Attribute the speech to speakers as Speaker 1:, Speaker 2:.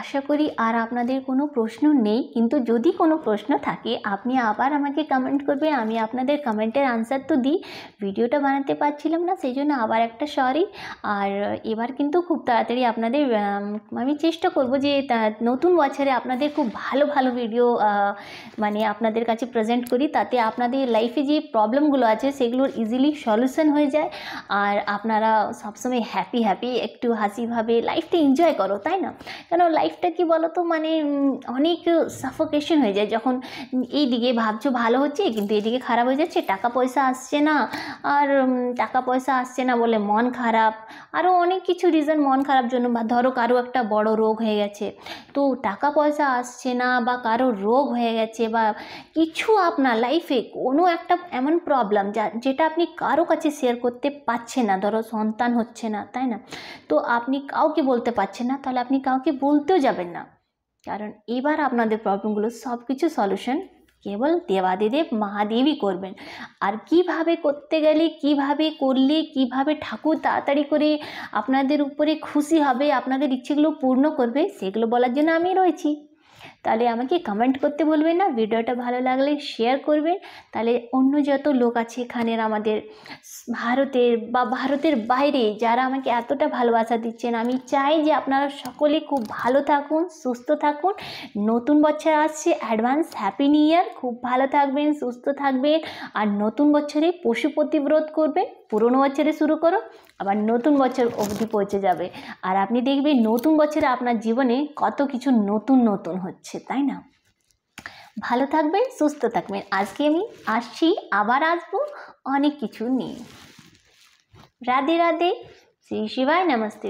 Speaker 1: আশা করি আর আপনাদের কোনো প্রশ্ন নেই কিন্তু যদি কোনো প্রশ্ন থাকে আপনি আবার আমাকে কমেন্ট করবেন আমি আপনাদের কমেন্টের আনসার তো দিই ভিডিওটা বানাতে পারছিলাম না সেই জন্য আবার একটা সরি আর এবার কিন্তু খুব তাড়াতাড়ি আপনাদের আমি চেষ্টা করব যে নতুন বছরে আপনাদের খুব ভালো ভালো ভিডিও মানে আপনাদের কাছে প্রেজেন্ট করি তাতে আপনাদের লাইফে যে প্রবলেমগুলো আছে সেগুলোর ইজিলি সলিউশন হয়ে যায় আর আপনারা সবসময় হ্যাপি হ্যাপি একটু হাসিভাবে লাইফটা এনজয় করো তাই না কেন লাইফটা কি বলো তো মানে অনেক সাফোকেশন হয়ে যায় যখন এই দিকে ভাবছো ভালো হচ্ছে কিন্তু এইদিকে খারাপ হয়ে যাচ্ছে টাকা পয়সা আসছে না আর টাকা পয়সা আসছে না বলে মন খারাপ আরও অনেক কিছু রিজন মন খারাপ জন্য বা ধরো কারো একটা বড় রোগ হয়ে গেছে তো টাকা পয়সা আসছে না বা কারো রোগ হয়ে গেছে বা কিছু আপনার লাইফে কোনো একটা এমন প্রবলেম যা যেটা আপনি কারো কাছে শেয়ার করতে পারছেন না ধরো সন্তান হচ্ছে না তাই না তো আপনি কাউকে বলতে পারছেন না তাহলে আপনি কাউকে আমাকে বলতেও যাবেন না কারণ এবার আপনাদের প্রবলেমগুলো সব কিছু সলিউশন কেবল দেবাদিদেব মহাদেবই করবেন আর কিভাবে করতে গেলে কিভাবে করলে কিভাবে ঠাকুর তাড়াতাড়ি করে আপনাদের উপরে খুশি হবে আপনাদের ইচ্ছেগুলো পূর্ণ করবে সেগুলো বলার জন্য আমি রয়েছি তাহলে আমাকে কমেন্ট করতে বলবেন না ভিডিওটা ভালো লাগলে শেয়ার করবেন তাহলে অন্য যত লোক আছে এখানের আমাদের ভারতের বা ভারতের বাইরে যারা আমাকে এতটা ভালোবাসা দিচ্ছেন আমি চাই যে আপনারা সকলে খুব ভালো থাকুন সুস্থ থাকুন নতুন বছর আসছে অ্যাডভান্স হ্যাপি নিউ ইয়ার খুব ভালো থাকবেন সুস্থ থাকবেন আর নতুন বছরে পশু প্রতিব্রত করবেন পুরনো বছরে শুরু করো আবার নতুন বছর অবধি পৌঁছে যাবে আর আপনি দেখবেন নতুন বছরে আপনার জীবনে কত কিছু নতুন নতুন হচ্ছে তাই না ভালো থাকবেন সুস্থ থাকবেন আজকে আমি আসছি আবার আসবো অনেক কিছু নিয়ে রাধে রাধে শ্রী শিবায় নমস্তে